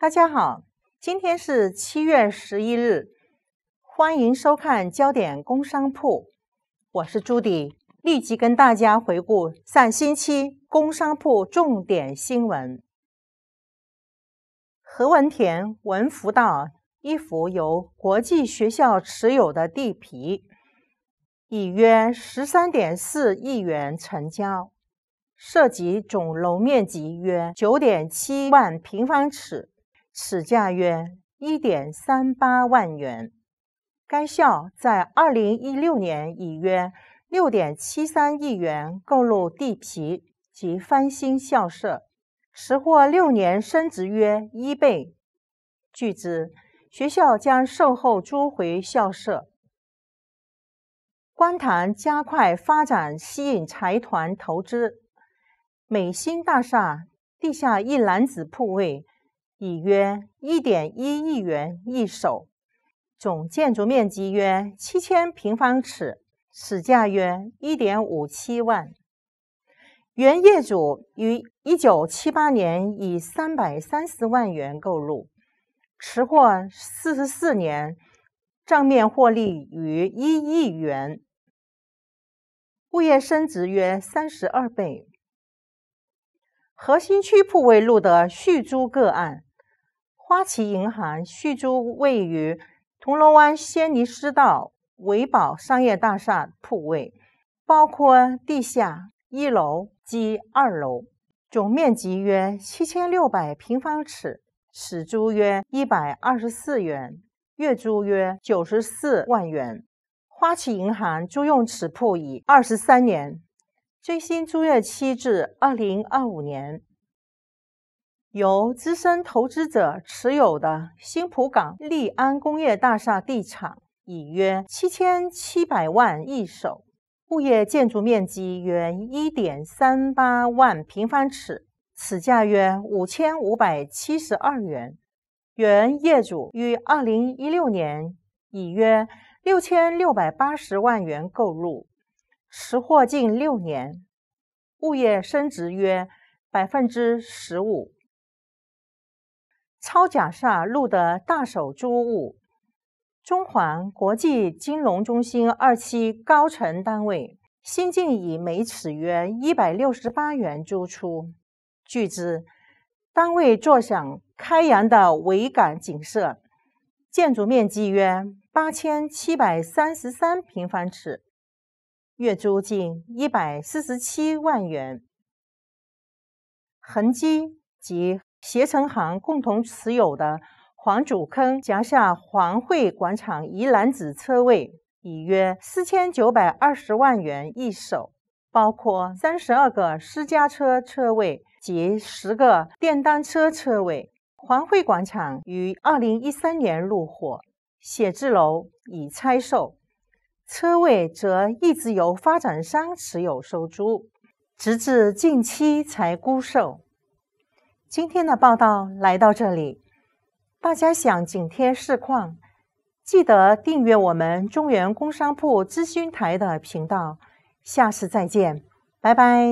大家好，今天是七月十一日，欢迎收看《焦点工商铺》，我是朱迪。立即跟大家回顾上星期工商铺重点新闻：何文田文福道一幅由国际学校持有的地皮，以约十三点四亿元成交，涉及总楼面积约九点七万平方尺。此价约一点三八万元。该校在二零一六年以约六点七三亿元购入地皮及翻新校舍，持获六年升值约一倍。据知，学校将售后租回校舍。观塘加快发展，吸引财团投资。美新大厦地下一篮子铺位。以约一点一亿元一手，总建筑面积约七千平方尺，市价约一点五七万。原业主于一九七八年以三百三十万元购入，持货四十四年，账面获利逾一亿元，物业升值约三十二倍。核心区铺位路的续租个案。花旗银行续租位于铜锣湾仙尼斯道维宝商业大厦铺位，包括地下一楼及二楼，总面积约七千六百平方尺，史租约一百二十四元，月租约九十四万元。花旗银行租用此铺已二十三年，最新租约期至二零二五年。由资深投资者持有的新浦港利安工业大厦地产，以约七千七百万一手，物业建筑面积约一点三八万平方尺，此价约五千五百七十二元。原业主于二零一六年以约六千六百八十万元购入，持货近六年，物业升值约百分之十五。超甲厦录的大手租物，中环国际金融中心二期高层单位新近以每尺约一百六十八元租出。据知，单位坐享开阳的维港景色，建筑面积约八千七百三十三平方尺，月租金一百四十七万元。恒基及携程行共同持有的黄竹坑夹下黄汇广场一篮子车位，以约四千九百二十万元一手，包括三十二个私家车车位及十个电单车车位。黄汇广场于二零一三年入伙，写字楼已拆售，车位则一直由发展商持有收租，直至近期才沽售。今天的报道来到这里，大家想紧贴市况，记得订阅我们中原工商部资讯台的频道。下次再见，拜拜。